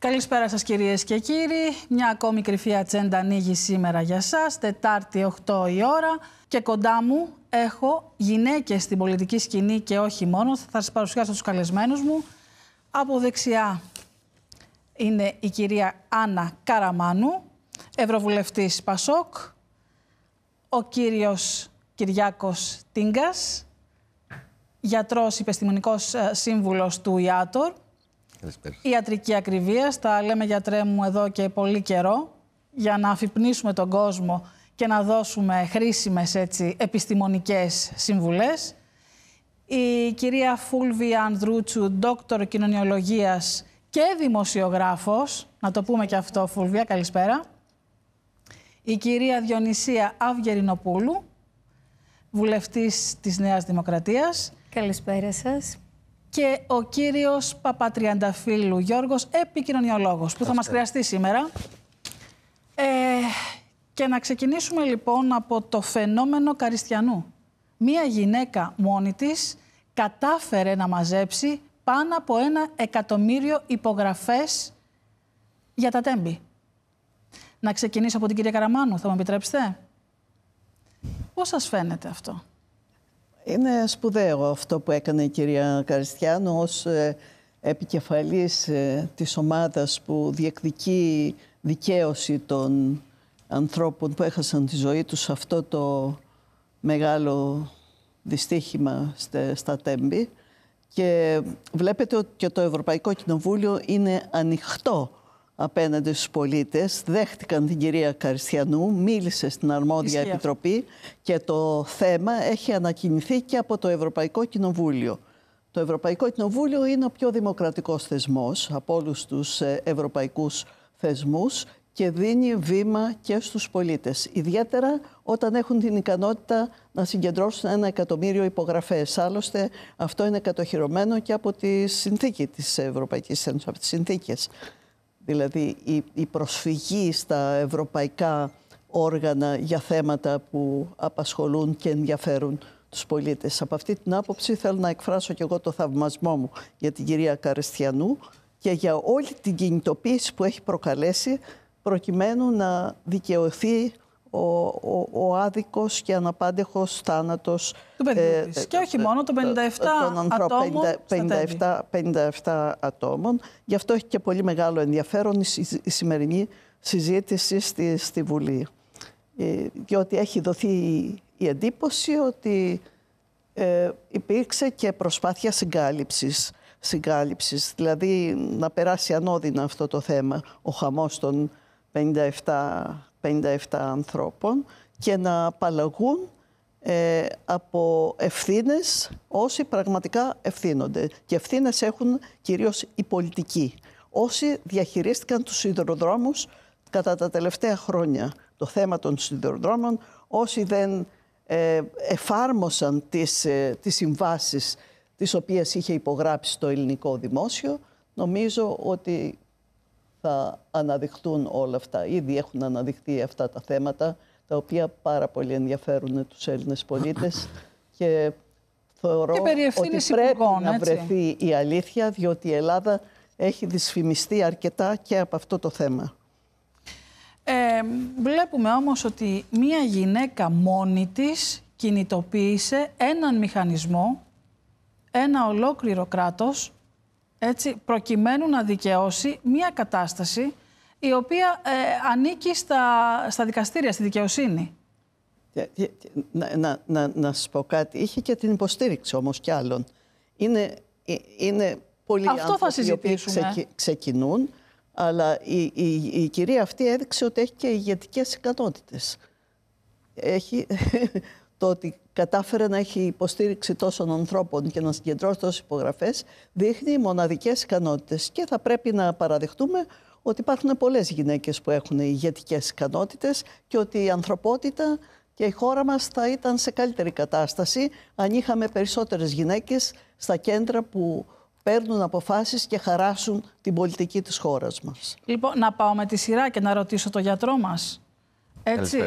Καλησπέρα σας κυρίες και κύριοι. Μια ακόμη κρυφή ατσέντα ανοίγει σήμερα για σας, Τετάρτη 8 η ώρα. Και κοντά μου έχω γυναίκες στην πολιτική σκηνή και όχι μόνο. Θα σας παρουσιάσω τους καλεσμένους μου. Από δεξιά είναι η κυρία Άννα Καραμάνου, Ευρωβουλευτής Πασόκ. Ο κύριος Κυριάκος Τίγκας, γιατρός υπεστημονικός ε, σύμβουλος του ΙΑΤΟΡ η Ιατρική ακριβία. Τα λέμε γιατρέ μου εδώ και πολύ καιρό για να αφυπνίσουμε τον κόσμο και να δώσουμε χρήσιμες έτσι, επιστημονικές συμβουλές. Η κυρία Φούλβια Ανδρούτσου, ντόκτορ κοινωνιολογίας και δημοσιογράφος. Να το πούμε και αυτό, Φούλβια, καλησπέρα. Η κυρία Διονυσία Αυγερινοπούλου, βουλευτής της Νέας Δημοκρατίας. Καλησπέρα σας και ο κύριος Παπατριανταφίλου Γιώργος, επικοινωνιολόγος, που θα μας χρειαστεί σήμερα. Ε, και να ξεκινήσουμε λοιπόν από το φαινόμενο Καριστιανού. Μία γυναίκα μόνη της κατάφερε να μαζέψει πάνω από ένα εκατομμύριο υπογραφές για τα τέμπη. Να ξεκινήσω από την κυρία Καραμάνου, θα μου επιτρέψετε. Πώς σας φαίνεται αυτό. Είναι σπουδαίο αυτό που έκανε η κυρία Καριστιάνου ως ε, επικεφαλής ε, της ομάδας που διεκδικεί δικαίωση των ανθρώπων που έχασαν τη ζωή τους σε αυτό το μεγάλο δυστύχημα στα Τέμπη. Και βλέπετε ότι και το Ευρωπαϊκό Κοινοβούλιο είναι ανοιχτό απέναντι στους πολίτες, δέχτηκαν την κυρία Καριστιανού, μίλησε στην αρμόδια επιτροπή και το θέμα έχει ανακοινηθεί και από το Ευρωπαϊκό Κοινοβούλιο. Το Ευρωπαϊκό Κοινοβούλιο είναι ο πιο δημοκρατικός θεσμός από όλους τους ε, ευρωπαϊκούς θεσμούς και δίνει βήμα και στους πολίτες. Ιδιαίτερα όταν έχουν την ικανότητα να συγκεντρώσουν ένα εκατομμύριο υπογραφές. Άλλωστε αυτό είναι κατοχυρωμένο και από τη συνθήκη της Ευρωπαϊκής Ένωσης, από τις συνθήκες. Δηλαδή η, η προσφυγή στα ευρωπαϊκά όργανα για θέματα που απασχολούν και ενδιαφέρουν τους πολίτες. Από αυτή την άποψη θέλω να εκφράσω και εγώ το θαυμασμό μου για την κυρία Καρεστιανού και για όλη την κινητοποίηση που έχει προκαλέσει προκειμένου να δικαιωθεί ο, ο, ο άδικος και αναπάντεχος θάνατος του ε, και όχι ε, μόνο το 57 ε, ε, ατόμων 57, 57 ατόμων. Γι' αυτό έχει και πολύ μεγάλο ενδιαφέρον η, σημερινή συζήτηση στη, Βουλή. Ε, διότι έχει δοθεί η, εντύπωση ότι ε, υπήρξε και προσπάθεια συγκάλυψης. Συγκάλυψης, δηλαδή να περάσει ανώδυνα αυτό το θέμα, ο χαμός των 57 57 ανθρώπων και να απαλλαγούν ε, από ευθύνες όσοι πραγματικά ευθύνονται. Και ευθύνες έχουν κυρίως οι πολιτικοί. Όσοι διαχειρίστηκαν τους σιδηροδρόμους κατά τα τελευταία χρόνια. Το θέμα των σιδηροδρόμων, όσοι δεν ε, εφάρμοσαν τις, ε, τις συμβάσεις τις οποίες είχε υπογράψει το ελληνικό δημόσιο, νομίζω ότι θα αναδειχτούν όλα αυτά. Ήδη έχουν αναδειχθεί αυτά τα θέματα, τα οποία πάρα πολύ ενδιαφέρουν τους Έλληνες πολίτες και θεωρώ ότι πρέπει να βρεθεί η αλήθεια, διότι η Ελλάδα έχει δυσφημιστεί αρκετά και από αυτό το θέμα. Ε, βλέπουμε όμως ότι μία γυναίκα μόνη της κινητοποίησε έναν μηχανισμό, ένα ολόκληρο κράτος, έτσι, προκειμένου να δικαιώσει μια κατάσταση η οποία ε, ανήκει στα, στα δικαστήρια, στη δικαιοσύνη. Να, να, να, να σας πω κάτι. Είχε και την υποστήριξη όμως κι άλλων. Είναι, ε, είναι πολλοί Αυτό θα ξεκινούν, αλλά η, η, η, κυρία αυτή έδειξε ότι έχει και ηγετικές ικανότητες. Έχει το ότι κατάφερε να έχει υποστήριξη τόσων ανθρώπων και να συγκεντρώσει τόσες υπογραφές δείχνει μοναδικές ικανότητες. και θα πρέπει να παραδεχτούμε ότι υπάρχουν πολλές γυναίκες που έχουν ηγετικές ικανότητες και ότι η ανθρωπότητα και η χώρα μας θα ήταν σε καλύτερη κατάσταση αν είχαμε περισσότερες γυναίκες στα κέντρα που παίρνουν αποφάσεις και χαράσουν την πολιτική της χώρας μας. Λοιπόν, να πάω με τη σειρά και να ρωτήσω το γιατρό μας. Έτσι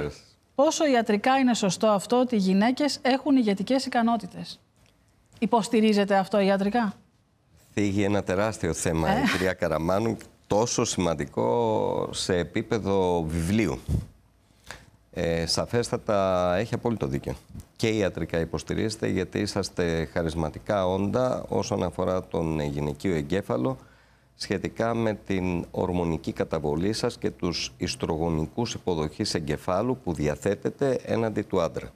πόσο ιατρικά είναι σωστό αυτό ότι οι γυναίκες έχουν ηγετικές ικανότητες. Υποστηρίζεται αυτό ιατρικά. Θίγει ένα τεράστιο θέμα ε. η κυρία Καραμάνου, τόσο σημαντικό σε επίπεδο βιβλίου. Ε, σαφέστατα έχει απόλυτο δίκιο. Και ιατρικά υποστηρίζετε γιατί είσαστε χαρισματικά όντα όσον αφορά τον γυναικείο εγκέφαλο σχετικά με την ορμονική καταβολή σας και τους ιστρογονικούς υποδοχής εγκεφάλου που διαθέτεται έναντι του άντρα.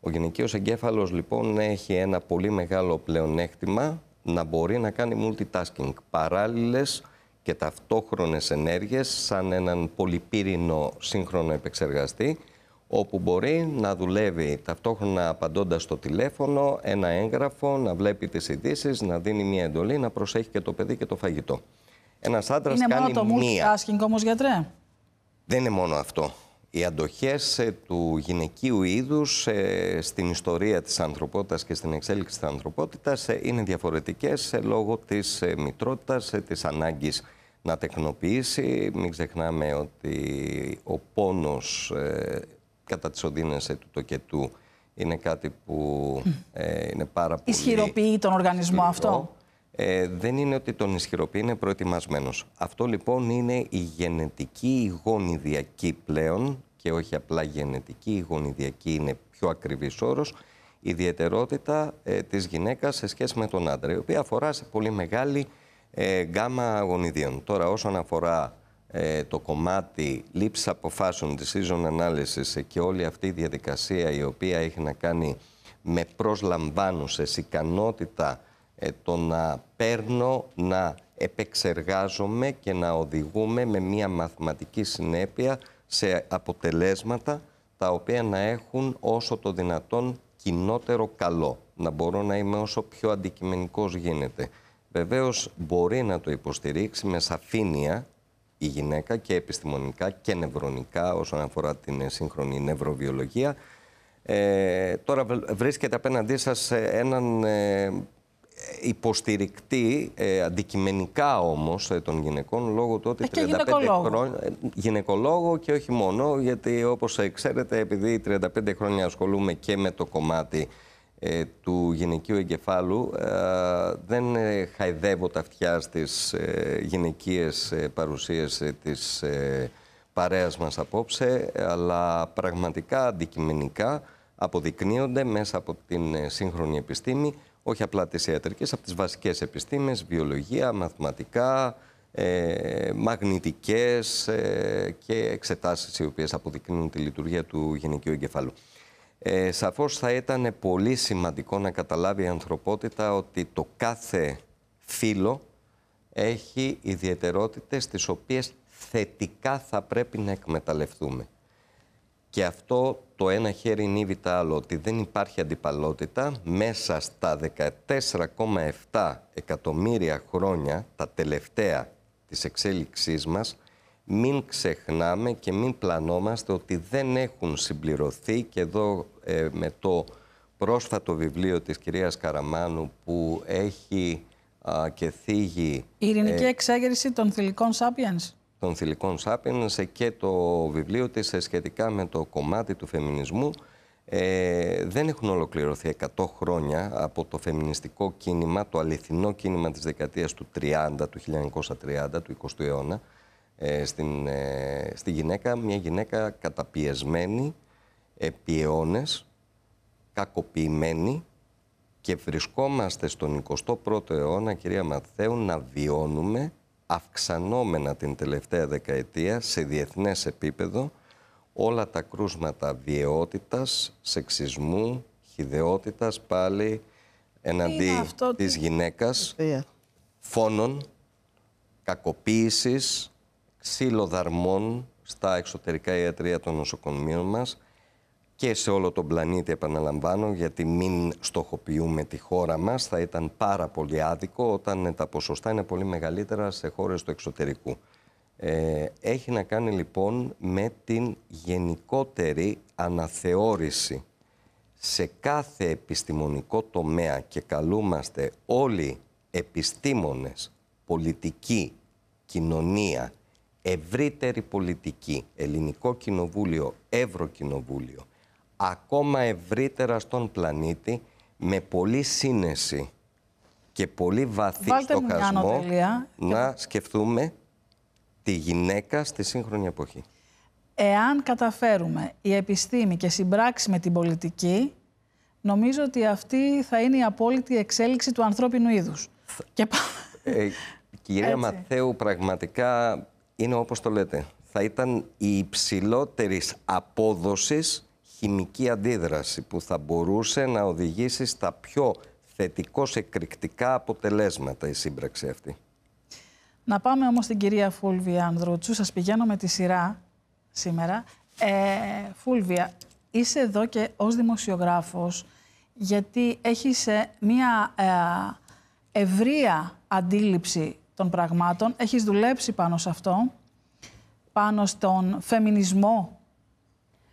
Ο γυναικείος εγκέφαλος λοιπόν έχει ένα πολύ μεγάλο πλεονέκτημα να μπορεί να κάνει multitasking, παράλληλες και ταυτόχρονες ενέργειες σαν έναν πολυπύρινο σύγχρονο επεξεργαστή όπου μπορεί να δουλεύει ταυτόχρονα απαντώντας στο τηλέφωνο, ένα έγγραφο, να βλέπει τις ειδήσεις, να δίνει μια εντολή, να προσέχει και το παιδί και το φαγητό. Ένας άντρας είναι κάνει μόνο το μία. όμως γιατρέ. Δεν είναι μόνο αυτό. Οι αντοχές ε, του γυναικείου είδους ε, στην ιστορία της ανθρωπότητας και στην εξέλιξη της ανθρωπότητας ε, είναι διαφορετικές λόγω της μητρότητας, της ανάγκης να τεκνοποιήσει. Μην ξεχνάμε ότι ο πόνος κατά τις οδύνες ε, του τοκετού είναι κάτι που ε, είναι πάρα πολύ... Ισχυροποιεί τον οργανισμό αυτό. Ε, δεν είναι ότι τον ισχυροποιεί, είναι προετοιμασμένος. Αυτό λοιπόν είναι η γενετική, η γονιδιακή πλέον και όχι απλά γενετική, η γονιδιακή είναι πιο ακριβής όρος, ιδιαιτερότητα ε, της γυναίκας σε σχέση με τον άντρα, η οποία αφορά σε πολύ μεγάλη ε, γκάμα γονιδίων. Τώρα όσον αφορά ε, το κομμάτι λήψη αποφάσεων της season analysis ε, και όλη αυτή η διαδικασία η οποία έχει να κάνει με προσλαμβάνουσες ικανότητα ε, το να παίρνω, να επεξεργάζομαι και να οδηγούμε με μια μαθηματική συνέπεια σε αποτελέσματα τα οποία να έχουν όσο το δυνατόν κοινότερο καλό. Να μπορώ να είμαι όσο πιο αντικειμενικός γίνεται. Βεβαίως μπορεί να το υποστηρίξει με σαφήνεια η γυναίκα και επιστημονικά και νευρονικά όσον αφορά την σύγχρονη νευροβιολογία. Ε, τώρα βρίσκεται απέναντί σας ε, έναν ε, υποστηρικτή ε, αντικειμενικά όμως των γυναικών λόγω του ότι ε, 35 γυναικολόγο. χρόνια... Γυναικολόγο και όχι μόνο, γιατί όπως ξέρετε επειδή 35 χρόνια ασχολούμαι και με το κομμάτι ε, του γυναικείου εγκεφάλου ε, δεν ε, χαϊδεύω τα αυτιά στις γυναικείες παρουσίες της παρέας μας απόψε, αλλά πραγματικά αντικειμενικά αποδεικνύονται μέσα από την σύγχρονη επιστήμη, όχι απλά τις ιατρικές, από τις βασικές επιστήμες, βιολογία, μαθηματικά, μαγνητικές και εξετάσεις οι οποίες αποδεικνύουν τη λειτουργία του γυναικείου εγκεφαλού. Ε, σαφώς θα ήταν πολύ σημαντικό να καταλάβει η ανθρωπότητα ότι το κάθε φύλλο έχει ιδιαιτερότητες τις οποίες θετικά θα πρέπει να εκμεταλλευτούμε. Και αυτό το ένα χέρι νύβει τα άλλο, ότι δεν υπάρχει αντιπαλότητα μέσα στα 14,7 εκατομμύρια χρόνια, τα τελευταία της εξέλιξής μας, μην ξεχνάμε και μην πλανόμαστε ότι δεν έχουν συμπληρωθεί και εδώ ε, με το πρόσφατο βιβλίο της κυρίας Καραμάνου που έχει α, και θίγει... Η ειρηνική ε, εξέγερση των θηλυκών Σάπιενς. Των θηλυκών Σάπιενς και το βιβλίο της σχετικά με το κομμάτι του φεμινισμού ε, δεν έχουν ολοκληρωθεί 100 χρόνια από το φεμινιστικό κίνημα, το αληθινό κίνημα της δεκαετίας του 30, του 1930, του 20ου αιώνα, ε, στην, ε, στη γυναίκα, μια γυναίκα καταπιεσμένη, επί αιώνες, κακοποιημένη και βρισκόμαστε στον 21ο αιώνα, κυρία Μαθαίου, να βιώνουμε αυξανόμενα την τελευταία δεκαετία σε διεθνές επίπεδο όλα τα κρούσματα βιαιότητας, σεξισμού, χιδεότητας πάλι εναντί της γυναίκας, φόνων, κακοποίησης, ξύλοδαρμών στα εξωτερικά ιατρία των νοσοκομείων μας και σε όλο τον πλανήτη επαναλαμβάνω γιατί μην στοχοποιούμε τη χώρα μας θα ήταν πάρα πολύ άδικο όταν τα ποσοστά είναι πολύ μεγαλύτερα σε χώρες του εξωτερικού. Ε, έχει να κάνει λοιπόν με την γενικότερη αναθεώρηση σε κάθε επιστημονικό τομέα και καλούμαστε όλοι επιστήμονες, πολιτική, κοινωνία, ευρύτερη πολιτική, ελληνικό κοινοβούλιο, ευρωκοινοβούλιο, ακόμα ευρύτερα στον πλανήτη, με πολύ σύνεση και πολύ βαθύ Βάλτε κασμό, να σκεφτούμε τη γυναίκα στη σύγχρονη εποχή. Εάν καταφέρουμε η επιστήμη και συμπράξη με την πολιτική, νομίζω ότι αυτή θα είναι η απόλυτη εξέλιξη του ανθρώπινου είδους. Ε, κυρία Μαθαίου, πραγματικά είναι όπως το λέτε. Θα ήταν η υψηλότερης απόδοσης χημική αντίδραση που θα μπορούσε να οδηγήσει στα πιο θετικώς εκρηκτικά αποτελέσματα η σύμπραξη αυτή. Να πάμε όμως στην κυρία Φούλβια Ανδρούτσου. Σας πηγαίνω με τη σειρά σήμερα. Ε, Φούλβια, είσαι εδώ και ως δημοσιογράφος γιατί έχεις ε, μία ε, ευρεία αντίληψη των πραγμάτων. Έχεις δουλέψει πάνω σε αυτό, πάνω στον φεμινισμό.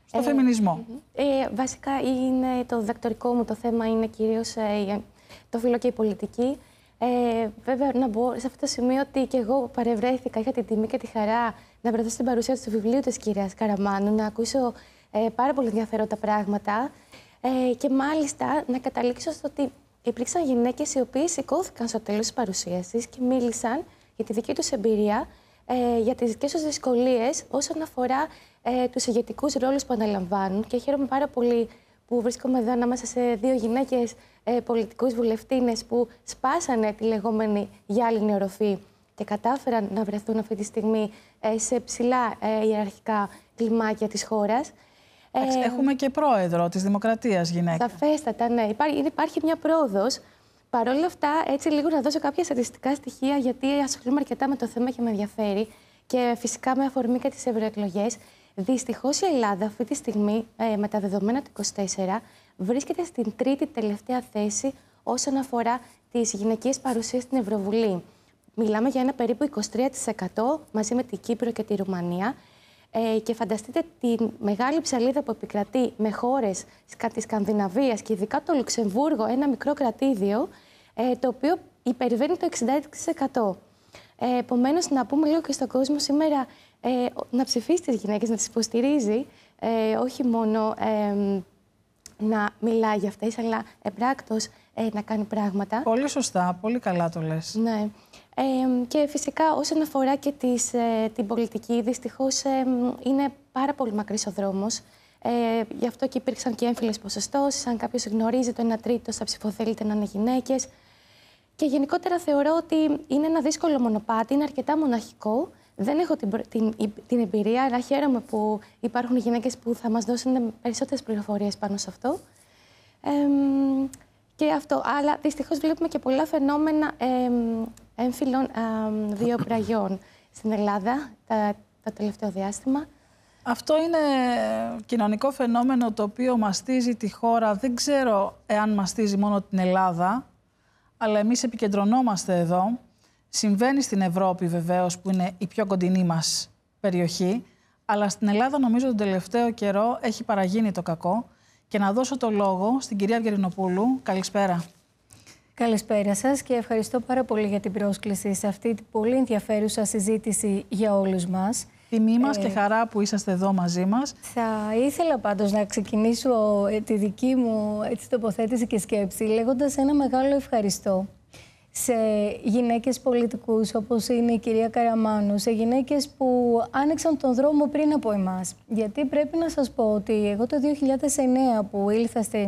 Στο ε, φεμινισμό. Ε, βασικά είναι το διδακτορικό μου το θέμα είναι κυρίως ε, το φίλο και η πολιτική. Ε, βέβαια, να μπω σε αυτό το σημείο ότι και εγώ παρευρέθηκα, είχα την τιμή και τη χαρά να βρεθώ στην παρουσία του βιβλίου της κυρίας Καραμάνου, να ακούσω ε, πάρα πολύ ενδιαφέροντα πράγματα ε, και μάλιστα να καταλήξω στο ότι υπήρξαν γυναίκες οι οποίες σηκώθηκαν στο τέλος της παρουσίαση και μίλησαν για τη δική τους εμπειρία, ε, για τις δικές τους δυσκολίες όσον αφορά ε, τους ηγετικούς ρόλους που αναλαμβάνουν. Και χαίρομαι πάρα πολύ που βρίσκομαι εδώ ανάμεσα σε δύο γυναίκες ε, πολιτικούς βουλευτίνες που σπάσανε τη λεγόμενη γυάλινη οροφή και κατάφεραν να βρεθούν αυτή τη στιγμή ε, σε ψηλά ιεραρχικά κλιμάκια της χώρας. Ε, Έχουμε και πρόεδρο της Δημοκρατίας γυναίκα. Σαφέστατα, ναι. Υπάρχει, υπάρχει μια πρόοδος. Παρ' όλα αυτά, έτσι λίγο να δώσω κάποια στατιστικά στοιχεία, γιατί ασχολούμαι αρκετά με το θέμα και με ενδιαφέρει. Και φυσικά με αφορμή και τις ευρωεκλογές. Δυστυχώς η Ελλάδα αυτή τη στιγμή, ε, με τα δεδομένα του 24, βρίσκεται στην τρίτη τελευταία θέση όσον αφορά τις γυναικείε παρουσίες στην Ευρωβουλή. Μιλάμε για ένα περίπου 23% μαζί με την Κύπρο και τη Ρουμανία. Ε, και φανταστείτε τη μεγάλη ψαλίδα που επικρατεί με χώρες της Σκανδιναβίας και ειδικά το Λουξεμβούργο, ένα μικρό κρατήδιο, ε, το οποίο υπερβαίνει το 66%. Ε, Επομένως, να πούμε λίγο και στον κόσμο σήμερα ε, να ψηφίσει τις γυναίκες, να τις υποστηρίζει, ε, όχι μόνο ε, να μιλάει για αυτές, αλλά εμπράκτος ε, να κάνει πράγματα. Πολύ σωστά, πολύ καλά το λες. Ναι. Ε, και φυσικά όσον αφορά και τις, ε, την πολιτική, δυστυχώς είναι πάρα πολύ μακρύς ο δρόμος. Ε, γι' αυτό και υπήρξαν και έμφυλες ποσοστώσεις. Αν κάποιος γνωρίζει το 1 τρίτο θα ψηφοθέλετε να είναι γυναίκες. Και γενικότερα θεωρώ ότι είναι ένα δύσκολο μονοπάτι, είναι αρκετά μοναχικό. Δεν έχω την, την, την εμπειρία, αλλά χαίρομαι που υπάρχουν γυναίκες που θα μας δώσουν περισσότερες πληροφορίες πάνω σε αυτό. Ε, και αυτό. Αλλά δυστυχώς βλέπουμε και πολλά φαινόμενα ε, έμφυλων δύο πραγιών στην Ελλάδα τα, το τελευταίο διάστημα. Αυτό είναι κοινωνικό φαινόμενο το οποίο μαστίζει τη χώρα. Δεν ξέρω εάν μαστίζει μόνο την Ελλάδα, αλλά εμείς επικεντρωνόμαστε εδώ. Συμβαίνει στην Ευρώπη βεβαίως που είναι η πιο κοντινή μας περιοχή, αλλά στην Ελλάδα νομίζω τον τελευταίο καιρό έχει παραγίνει το κακό. Και να δώσω το λόγο στην κυρία Βγερινοπούλου. Καλησπέρα. Καλησπέρα σας και ευχαριστώ πάρα πολύ για την πρόσκληση σε αυτή την πολύ ενδιαφέρουσα συζήτηση για όλους μας. Τιμή μας ε, και χαρά που είσαστε εδώ μαζί μας. Θα ήθελα πάντως να ξεκινήσω ε, τη δική μου έτσι, ε, τοποθέτηση και σκέψη λέγοντας ένα μεγάλο ευχαριστώ σε γυναίκες πολιτικούς όπως είναι η κυρία Καραμάνου, σε γυναίκες που άνοιξαν τον δρόμο πριν από εμάς. Γιατί πρέπει να σας πω ότι εγώ το 2009 που ήλθα στην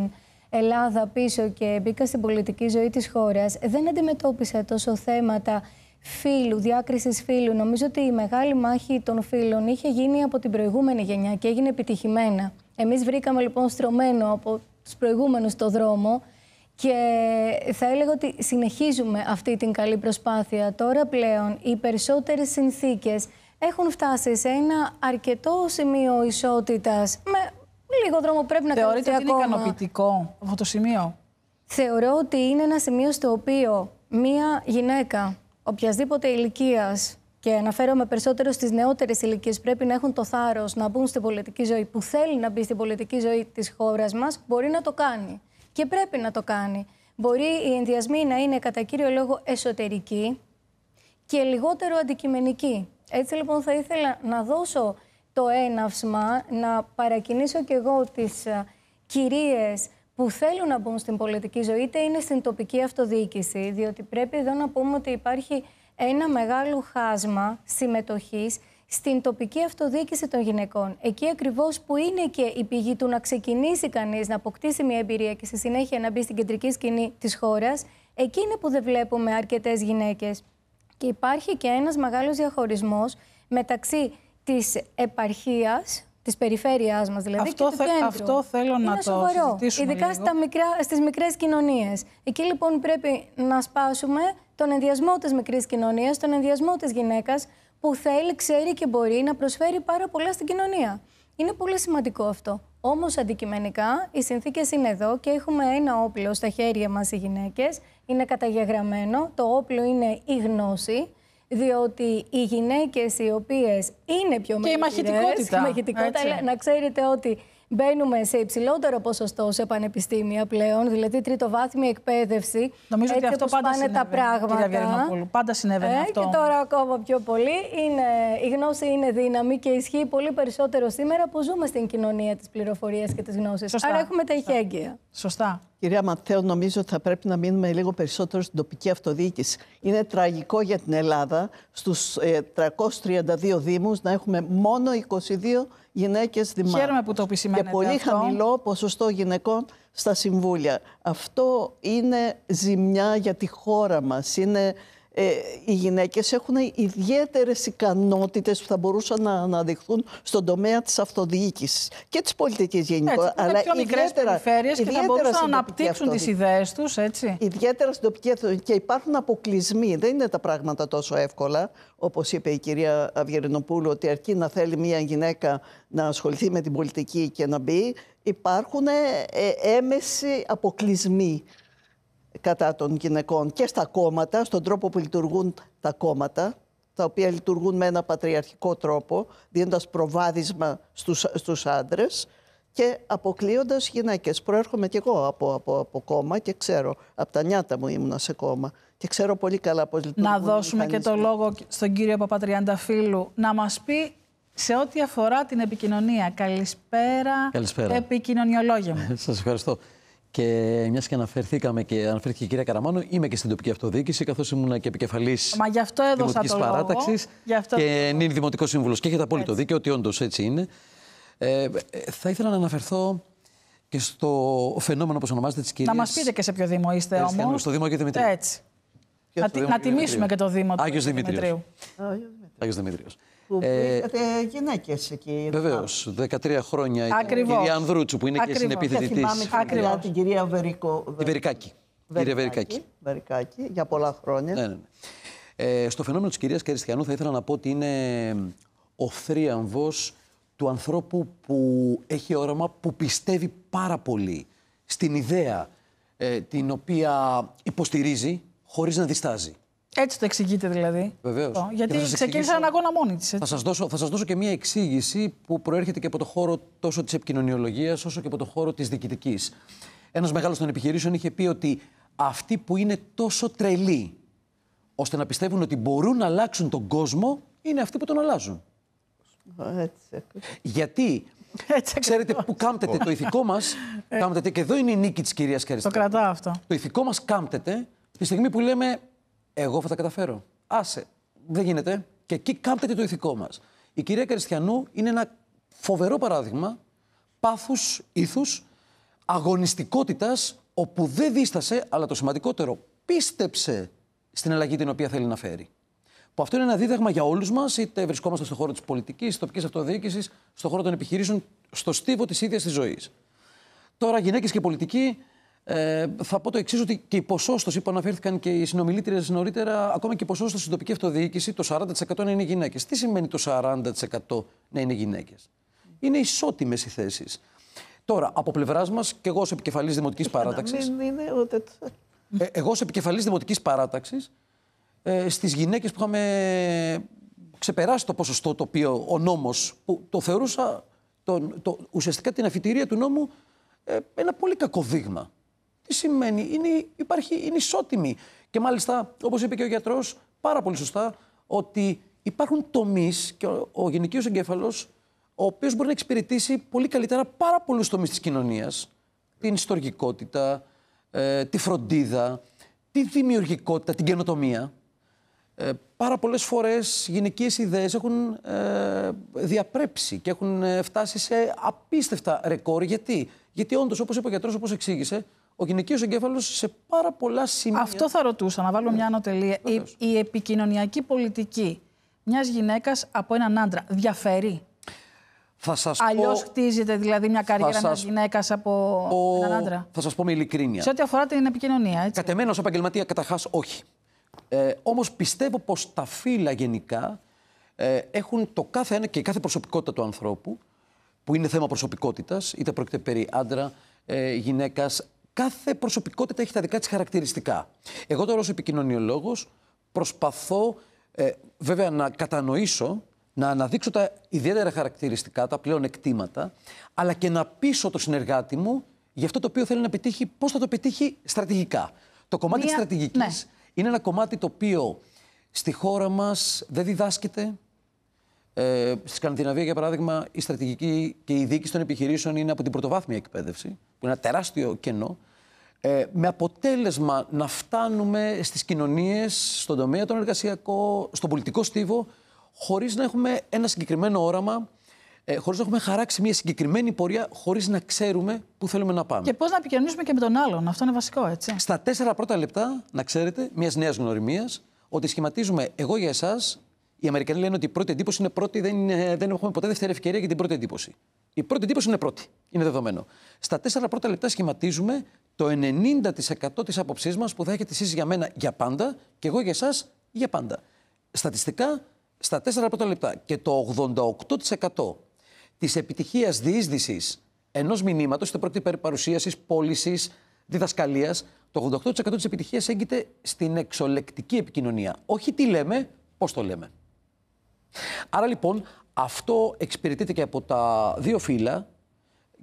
Ελλάδα πίσω και μπήκα στην πολιτική ζωή της χώρας, δεν αντιμετώπισα τόσο θέματα φίλου, διάκρισης φίλου. Νομίζω ότι η μεγάλη μάχη των φίλων είχε γίνει από την προηγούμενη γενιά και έγινε επιτυχημένα. Εμείς βρήκαμε λοιπόν στρωμένο από τους προηγούμενους το δρόμο. Και θα έλεγα ότι συνεχίζουμε αυτή την καλή προσπάθεια. Τώρα πλέον οι περισσότερες συνθήκες έχουν φτάσει σε ένα αρκετό σημείο ισότητας με Λίγο δρόμο πρέπει να Θεωρείτε ότι είναι ικανοποιητικό αυτό το σημείο. Θεωρώ ότι είναι ένα σημείο στο οποίο μία γυναίκα οποιασδήποτε ηλικίας, και αναφέρομαι περισσότερο στις νεότερες ηλικίες, πρέπει να έχουν το θάρρος να μπουν στην πολιτική ζωή, που θέλει να μπει στην πολιτική ζωή της χώρας μας, μπορεί να το κάνει. Και πρέπει να το κάνει. Μπορεί οι ενδιασμοί να είναι κατά κύριο λόγο εσωτερικοί και λιγότερο αντικειμενικοί. Έτσι λοιπόν θα ήθελα να δώσω το έναυσμα να παρακινήσω κι εγώ τις ε, κυρίες που θέλουν να μπουν στην πολιτική ζωή, είτε είναι στην τοπική αυτοδιοίκηση, διότι πρέπει εδώ να πούμε ότι υπάρχει ένα μεγάλο χάσμα συμμετοχής στην τοπική αυτοδιοίκηση των γυναικών. Εκεί ακριβώς που είναι και η πηγή του να ξεκινήσει κανείς να αποκτήσει μια εμπειρία και στη συνέχεια να μπει στην κεντρική σκηνή της χώρας, εκεί είναι που δεν βλέπουμε αρκετές γυναίκες. Και υπάρχει και ένας μεγάλος διαχωρισμός μεταξύ της επαρχίας, της περιφέρειάς μας δηλαδή αυτό και κέντρου. Αυτό θέλω να το συζητήσουμε ειδικά λίγο. μικρέ μικρά, στις μικρές κοινωνίες. Εκεί λοιπόν πρέπει να σπάσουμε τον ενδιασμό της μικρής κοινωνίας, τον ενδιασμό της γυναίκας που θέλει, ξέρει και μπορεί να προσφέρει πάρα πολλά στην κοινωνία. Είναι πολύ σημαντικό αυτό. Όμως αντικειμενικά οι συνθήκες είναι εδώ και έχουμε ένα όπλο στα χέρια μας οι γυναίκες. Είναι καταγεγραμμένο. Το όπλο είναι η γνώση διότι οι γυναίκες οι οποίες είναι πιο μαχητικές, Και μαχητικότητα. Η μαχητικότητα να ξέρετε ότι μπαίνουμε σε υψηλότερο ποσοστό σε πανεπιστήμια πλέον, δηλαδή τριτοβάθμια εκπαίδευση. Νομίζω έτσι ότι αυτό πάντα πάνε συνέβαινε, τα πράγματα. Κυρία πάντα συνέβαινε ε, αυτό. Και τώρα ακόμα πιο πολύ. Είναι, η γνώση είναι δύναμη και ισχύει πολύ περισσότερο σήμερα που ζούμε στην κοινωνία της πληροφορίας και της γνώσης. Άρα έχουμε τα ηχέγγυα. Σωστά. Κυρία Ματέο, νομίζω ότι θα πρέπει να μείνουμε λίγο περισσότερο στην τοπική αυτοδιοίκηση. Είναι τραγικό για την Ελλάδα στους 332 ε, Δήμους να έχουμε μόνο 22 γυναίκε Χαίρομαι που το επισημαίνετε. Και πολύ αυτό. χαμηλό ποσοστό γυναικών στα συμβούλια. Αυτό είναι ζημιά για τη χώρα μας. Είναι ε, οι γυναίκες έχουν ιδιαίτερες ικανότητες που θα μπορούσαν να αναδειχθούν στον τομέα της αυτοδιοίκησης και της πολιτικής Έτσι, Αλλά πιο μικρές περιφέρειες και θα μπορούσαν να αναπτύξουν τις ιδέες τους, έτσι. Ιδιαίτερα στην τοπική αυτοδιοίκηση και υπάρχουν αποκλεισμοί. Δεν είναι τα πράγματα τόσο εύκολα, όπως είπε η κυρία Αβγερνοπούλου, ότι αρκεί να θέλει μια γυναίκα να ασχοληθεί με την πολιτική και να μπει, υπάρχουν ε, έμεση αποκλεισμοί κατά των γυναικών και στα κόμματα, στον τρόπο που λειτουργούν τα κόμματα, τα οποία λειτουργούν με ένα πατριαρχικό τρόπο, δίνοντας προβάδισμα στους, στους άντρες και αποκλείοντας γυναίκες. Προέρχομαι κι εγώ από, από, από κόμμα και ξέρω, από τα νιάτα μου ήμουνα σε κόμμα και ξέρω πολύ καλά πώς λειτουργούν. Να δώσουμε και το λόγο στον κύριο Φίλου, να μας πει σε ό,τι αφορά την επικοινωνία. Καλησπέρα, Καλησπέρα. επικοινωνιολόγια μου. Σας ευχαριστώ. Και μιας και αναφερθήκαμε και αναφέρθηκε η κυρία Καραμάνου, είμαι και στην τοπική αυτοδιοίκηση, καθώς ήμουν και επικεφαλής τη παράταξη και νυν δημοτικός σύμβουλος. Και έχετε απόλυτο έτσι. δίκιο ότι όντως έτσι είναι. Ε, θα ήθελα να αναφερθώ και στο φαινόμενο που ονομάζεται της κυρία. Να μας πείτε και σε ποιο Δήμο είστε όμω. Ε, στο Δήμο και Δημητρία. Έτσι. Να, να τιμήσουμε και το Δήμο του Άγιος Δημητρίου. Άγιος Δημητρίου. Που ε, γυναίκες εκεί. Βεβαίω. 13 χρόνια η κυρία Ανδρούτσου που είναι Ακριβώς. και θυμάμαι Ακριβώ. Την κυρία Βερικό. Βερικάκη. Βερικάκη. Βερικάκη. Για πολλά χρόνια. Ναι, ναι. ναι. Ε, στο φαινόμενο της κυρίας Καριστιανού θα ήθελα να πω ότι είναι ο θρίαμβος του ανθρώπου που έχει όραμα, που πιστεύει πάρα πολύ στην ιδέα ε, την οποία υποστηρίζει χωρίς να διστάζει. Έτσι το εξηγείτε δηλαδή. Βεβαίως. Λοιπόν, γιατί ξεκίνησε έναν αγώνα μόνη της. Θα σας δώσω, σας δώσω και μία εξήγηση που προέρχεται και από το χώρο τόσο της επικοινωνιολογίας όσο και από το χώρο της διοικητικής. Ένας μεγάλος των επιχειρήσεων είχε πει ότι αυτοί που είναι τόσο τρελοί ώστε να πιστεύουν ότι μπορούν να αλλάξουν τον κόσμο είναι αυτοί που τον αλλάζουν. Έτσι. Γιατί έτσι Ξέρετε που κάμπτεται το ηθικό μας. Ε. Και εδώ είναι η νίκη της κυρίας Καριστάκη. Το κρατάω αυτό. Το ηθικό μας κάμπτεται Τη στιγμή που λέμε, εγώ θα τα καταφέρω. Άσε, δεν γίνεται. Και εκεί κάμπτεται το ηθικό μας. Η κυρία Καριστιανού είναι ένα φοβερό παράδειγμα πάθους, ήθους, αγωνιστικότητας, όπου δεν δίστασε, αλλά το σημαντικότερο, πίστεψε στην αλλαγή την οποία θέλει να φέρει. Που αυτό είναι ένα δίδαγμα για όλους μας, είτε βρισκόμαστε στον χώρο της πολιτικής, της τοπικής αυτοδιοίκησης, στον χώρο των επιχειρήσεων, στο στίβο της ίδιας της ζωής. Τώρα, γυναίκες και πολιτικοί, ε, θα πω το εξής, ότι και η ποσόστοση που αναφέρθηκαν και οι συνομιλήτριες νωρίτερα, ακόμα και η ποσόστοση στην τοπική αυτοδιοίκηση, το 40% να είναι γυναίκες. Τι σημαίνει το 40% να είναι γυναίκες, Είναι ισότιμες οι θέσεις. Τώρα, από πλευράς μας, και εγώ ως επικεφαλής δημοτικής παράταξη. Ε, εγώ ως επικεφαλής δημοτικής παράταξης, ε, στις γυναίκες που είχαμε ξεπεράσει το ποσοστό το οποίο ο νόμος, που το θεωρούσα τον, το, ουσιαστικά την αφιτηρία του νόμου, ε, ένα πολύ κακό δείγμα. Τι σημαίνει, είναι, υπάρχει, είναι ισότιμη. Και μάλιστα, όπως είπε και ο γιατρός, πάρα πολύ σωστά, ότι υπάρχουν τομείς και ο, ο εγκέφαλος, εγκέφαλος, ο οποίος μπορεί να εξυπηρετήσει πολύ καλύτερα πάρα πολλούς τομείς της κοινωνίας. Την ιστορικότητα, ε, τη φροντίδα, τη δημιουργικότητα, την καινοτομία. Ε, πάρα πολλές φορές γυναικείες ιδέες έχουν ε, διαπρέψει και έχουν ε, φτάσει σε απίστευτα ρεκόρ. Γιατί, Γιατί όντως, όπως είπε ο γιατρός, όπως εξήγησε, ο γυναικείος εγκέφαλος σε πάρα πολλά σημεία. Αυτό θα ρωτούσα, να βάλω μια ανατελεία. Η, η επικοινωνιακή πολιτική μιας γυναίκας από έναν άντρα διαφέρει. Θα σας Αλλιώς πω... χτίζεται δηλαδή μια καριέρα σας... γυναίκας από έναν άντρα. Θα σας πω με ειλικρίνεια. Σε ό,τι αφορά την επικοινωνία, έτσι. Κατ' εμένα ως επαγγελματία καταρχάς όχι. Ε, όμως πιστεύω πως τα φύλλα γενικά ε, έχουν το κάθε ένα και η κάθε προσωπικότητα του ανθρώπου που είναι θέμα προσωπικότητας, είτε πρόκειται περί άντρα, ε, κάθε προσωπικότητα έχει τα δικά της χαρακτηριστικά. Εγώ τώρα ως επικοινωνιολόγος προσπαθώ ε, βέβαια να κατανοήσω, να αναδείξω τα ιδιαίτερα χαρακτηριστικά, τα πλέον εκτήματα, αλλά και να πείσω το συνεργάτη μου για αυτό το οποίο θέλει να πετύχει, πώς θα το πετύχει στρατηγικά. Το κομμάτι Μια... της στρατηγικής ναι. είναι ένα κομμάτι το οποίο στη χώρα μας δεν διδάσκεται, ε, στη Σκανδιναβία, για παράδειγμα, η στρατηγική και η διοίκηση των επιχειρήσεων είναι από την πρωτοβάθμια εκπαίδευση, που είναι ένα τεράστιο κενό. Ε, με αποτέλεσμα να φτάνουμε στις κοινωνίες, στον τομέα, των εργασιακό, στον πολιτικό στίβο, χωρίς να έχουμε ένα συγκεκριμένο όραμα, ε, χωρίς να έχουμε χαράξει μια συγκεκριμένη πορεία, χωρίς να ξέρουμε πού θέλουμε να πάμε. Και πώς να επικοινωνήσουμε και με τον άλλον, αυτό είναι βασικό, έτσι. Στα τέσσερα πρώτα λεπτά, να ξέρετε, μιας νέας γνωριμίας, ότι σχηματίζουμε εγώ για εσάς οι Αμερικανοί λένε ότι η πρώτη εντύπωση είναι πρώτη, δεν, δεν έχουμε ποτέ δεύτερη ευκαιρία για την πρώτη εντύπωση. Η πρώτη εντύπωση είναι πρώτη. Είναι δεδομένο. Στα τέσσερα πρώτα λεπτά σχηματίζουμε το 90% της άποψής μας που θα έχετε εσείς για μένα για πάντα και εγώ για εσάς για πάντα. Στατιστικά, στα τέσσερα πρώτα λεπτά και το 88% της επιτυχίας διείσδυσης ενός μηνύματος, είτε πρόκειται περί παρουσίασης, πώλησης, διδασκαλίας, το 88% της επιτυχίας έγκυται στην εξολεκτική επικοινωνία. Όχι τι λέμε, πώς το λέμε. Άρα λοιπόν αυτό εξυπηρετείται και από τα δύο φύλλα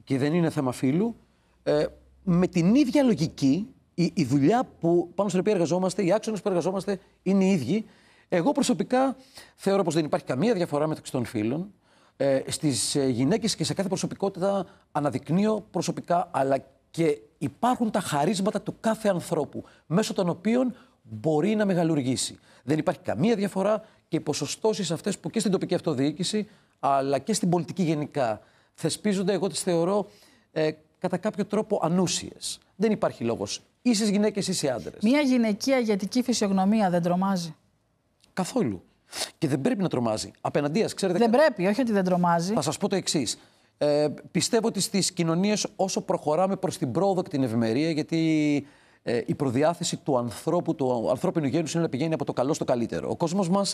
και δεν είναι θέμα φύλου. Ε, με την ίδια λογική, η, η δουλειά που, πάνω στην οποία εργαζόμαστε, οι άξονες που εργαζόμαστε είναι οι ίδιοι. Εγώ προσωπικά θεωρώ πως δεν υπάρχει καμία διαφορά μεταξύ των φύλων. Ε, Στις ε, γυναίκες και σε κάθε προσωπικότητα αναδεικνύω προσωπικά, αλλά και υπάρχουν τα χαρίσματα του κάθε ανθρώπου, μέσω των οποίων μπορεί να μεγαλουργήσει. Δεν υπάρχει καμία διαφορά και οι ποσοστώσεις αυτές που και στην τοπική αυτοδιοίκηση αλλά και στην πολιτική γενικά θεσπίζονται, εγώ τις θεωρώ ε, κατά κάποιο τρόπο ανούσιες. Δεν υπάρχει λόγος. Είσαι γυναίκε, σε άντρες. Μια γυναικεία αγιατική φυσιογνωμία δεν τρομάζει. Καθόλου. Και δεν πρέπει να τρομάζει. Απέναντίας, ξέρετε. Δεν πρέπει, όχι ότι δεν τρομάζει. Θα σας πω το εξής. Ε, πιστεύω ότι στις κοινωνίες όσο προχωράμε προς την πρόοδο και την ευημερία, γιατί ε, η προδιάθεση του ανθρώπου, του ανθρώπινου γένους είναι να πηγαίνει από το καλό στο καλύτερο. Ο κόσμος μας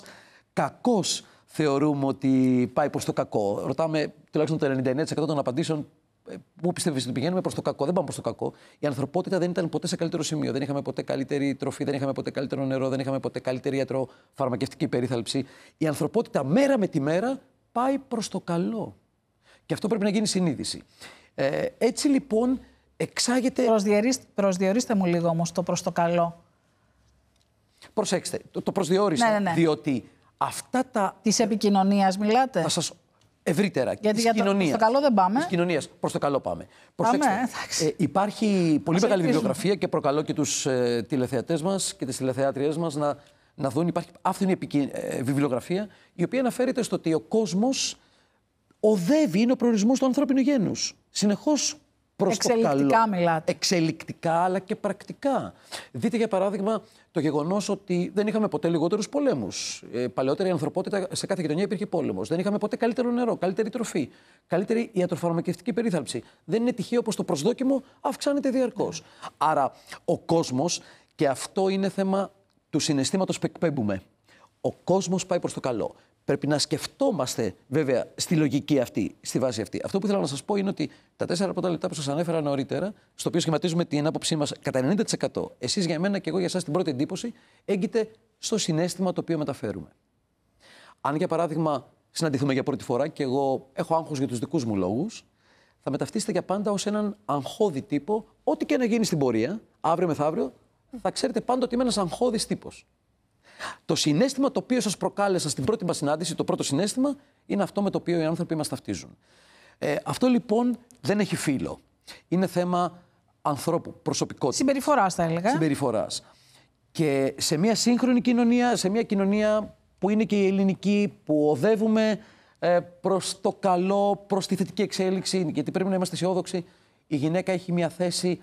κακώς θεωρούμε ότι πάει προς το κακό. Ρωτάμε τουλάχιστον το 99% των απαντήσεων ε, Πού πιστεύεις ότι πηγαίνουμε προς το κακό, δεν πάμε προς το κακό. Η ανθρωπότητα δεν ήταν ποτέ σε καλύτερο σημείο. Δεν είχαμε ποτέ καλύτερη τροφή, δεν είχαμε ποτέ καλύτερο νερό, δεν είχαμε ποτέ καλύτερη φαρμακευτική περίθαλψη. Η ανθρωπότητα μέρα με τη μέρα πάει προς το καλό. Και αυτό πρέπει να γίνει συνείδηση. Ε, έτσι λοιπόν εξάγεται. Προσδιορίστε, προσδιορίστε μου λίγο όμως το προς το καλό. Προσέξτε, το, το ναι, ναι, ναι. Διότι αυτά τα. Της επικοινωνίας μιλάτε. Θα σας. Ευρύτερα. Γιατί για το, το καλό δεν πάμε. Της κοινωνίας. Προς το καλό πάμε. Προσέξτε. Ε, ε υπάρχει πολύ μεγάλη βιβλιογραφία και προκαλώ και τους ε, τηλεθεατές μας και τις τηλεθεάτριές μας να, να δουν. Υπάρχει αυτή η ε, βιβλιογραφία η οποία αναφέρεται στο ότι ο κόσμος οδεύει, είναι ο προορισμός του ανθρώπινου γένους. Συνεχώς προς Εξελικτικά το καλό. μιλάτε. Εξελικτικά αλλά και πρακτικά. Δείτε για παράδειγμα το γεγονός ότι δεν είχαμε ποτέ λιγότερους πολέμους. Ε, παλαιότερη ανθρωπότητα σε κάθε γειτονιά υπήρχε πόλεμος. Δεν είχαμε ποτέ καλύτερο νερό, καλύτερη τροφή, καλύτερη ιατροφαρμακευτική περίθαλψη. Δεν είναι τυχαίο πως το προσδόκιμο αυξάνεται διαρκώς. Άρα ο κόσμος, και αυτό είναι θέμα του συναισθήματος που εκπέμπουμε. Ο κόσμος πάει προς το καλό πρέπει να σκεφτόμαστε βέβαια στη λογική αυτή, στη βάση αυτή. Αυτό που ήθελα να σας πω είναι ότι τα τέσσερα πρώτα λεπτά που σας ανέφερα νωρίτερα, στο οποίο σχηματίζουμε την άποψή μας κατά 90%, εσείς για μένα και εγώ για εσά την πρώτη εντύπωση, έγκυται στο συνέστημα το οποίο μεταφέρουμε. Αν για παράδειγμα συναντηθούμε για πρώτη φορά και εγώ έχω άγχος για τους δικούς μου λόγους, θα μεταφτίσετε για πάντα ως έναν αγχώδη τύπο, ό,τι και να γίνει στην πορεία, αύριο μεθαύριο, θα ξέρετε πάντοτε ότι είμαι ένας αγχώδης τύπος. Το συνέστημα το οποίο σας προκάλεσα στην πρώτη μας συνάντηση, το πρώτο συνέστημα, είναι αυτό με το οποίο οι άνθρωποι μας ταυτίζουν. Ε, αυτό λοιπόν δεν έχει φίλο. Είναι θέμα ανθρώπου, προσωπικότητας. Συμπεριφοράς, θα έλεγα. Συμπεριφοράς. Και σε μια σύγχρονη κοινωνία, σε μια κοινωνία που είναι και η ελληνική, που οδεύουμε ε, προς το καλό, προς τη θετική εξέλιξη, γιατί πρέπει να είμαστε αισιόδοξοι. Η γυναίκα έχει μια θέση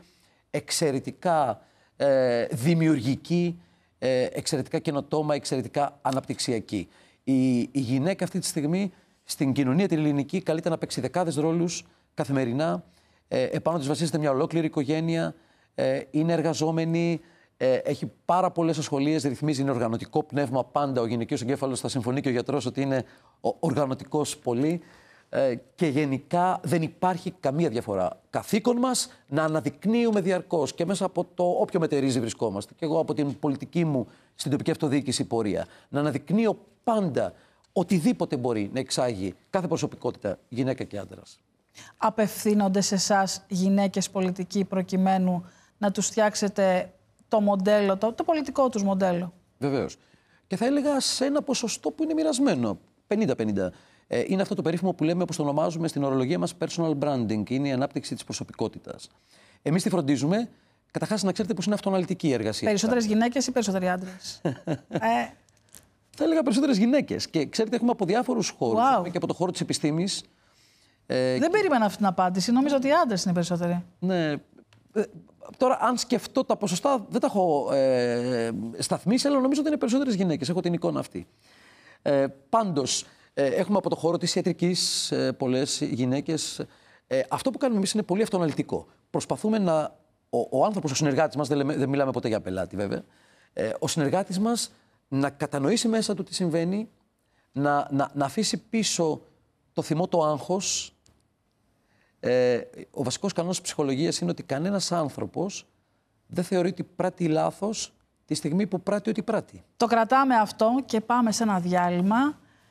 εξαιρετικά ε, δημιουργική, ε, εξαιρετικά καινοτόμα, εξαιρετικά αναπτυξιακή. Η, η γυναίκα αυτή τη στιγμή στην κοινωνία την ελληνική καλείται να παίξει δεκάδες ρόλους καθημερινά. Ε, επάνω της βασίζεται μια ολόκληρη οικογένεια. Ε, είναι εργαζόμενη. Ε, έχει πάρα πολλές ασχολίες. Ρυθμίζει. Είναι οργανωτικό πνεύμα πάντα. Ο γυναικείος εγκέφαλος θα συμφωνεί και ο γιατρός ότι είναι οργανωτικός πολύ. Ε, και γενικά δεν υπάρχει καμία διαφορά. Καθήκον μας να αναδεικνύουμε διαρκώς και μέσα από το όποιο μετερίζει βρισκόμαστε και εγώ από την πολιτική μου στην τοπική αυτοδιοίκηση πορεία να αναδεικνύω πάντα οτιδήποτε μπορεί να εξάγει κάθε προσωπικότητα γυναίκα και άντρας. Απευθύνονται σε εσάς γυναίκες πολιτικοί προκειμένου να τους φτιάξετε το μοντέλο, το, το πολιτικό τους μοντέλο. Βεβαίως. Και θα έλεγα σε ένα ποσοστό που είναι μοιρασμένο, 50-50 ε, είναι αυτό το περίφημο που λέμε, όπως το ονομάζουμε στην ορολογία μας, personal branding. Είναι η ανάπτυξη της προσωπικότητας. Εμείς τη φροντίζουμε. Καταρχάς, να ξέρετε πως είναι αυτοαναλυτική η εργασία. Περισσότερες γυναίκες ή περισσότεροι άντρες. ε. Θα έλεγα περισσότερες γυναίκες. Και ξέρετε, έχουμε από διάφορους χώρους. Και από το χώρο της επιστήμης. Ε, Δεν περίμενα αυτή την απάντηση. Νομίζω ότι οι άντρες είναι περισσότεροι. Ναι. Ε, τώρα, αν σκεφτώ τα ποσοστά, δεν τα έχω ε, σταθμίσει, αλλά νομίζω ότι είναι περισσότερες γυναίκες. Έχω την εικόνα αυτή. Ε, Πάντως, ε, έχουμε από το χώρο της ιατρικής ε, πολλές γυναίκες. Ε, αυτό που κάνουμε εμείς είναι πολύ αυτοαναλυτικό. Προσπαθούμε να. Ο, ο άνθρωπος, ο συνεργάτης μας, δεν, μιλάμε ποτέ για πελάτη βέβαια. ο συνεργάτης μας να κατανοήσει μέσα του τι συμβαίνει, να, να, να αφήσει πίσω το θυμό, το άγχος. Ε, ο βασικός κανόνας της ψυχολογίας είναι ότι κανένας άνθρωπος δεν θεωρεί ότι πράττει λάθος τη στιγμή που πράττει ό,τι πράττει. Το κρατάμε αυτό και πάμε σε ένα διάλειμμα.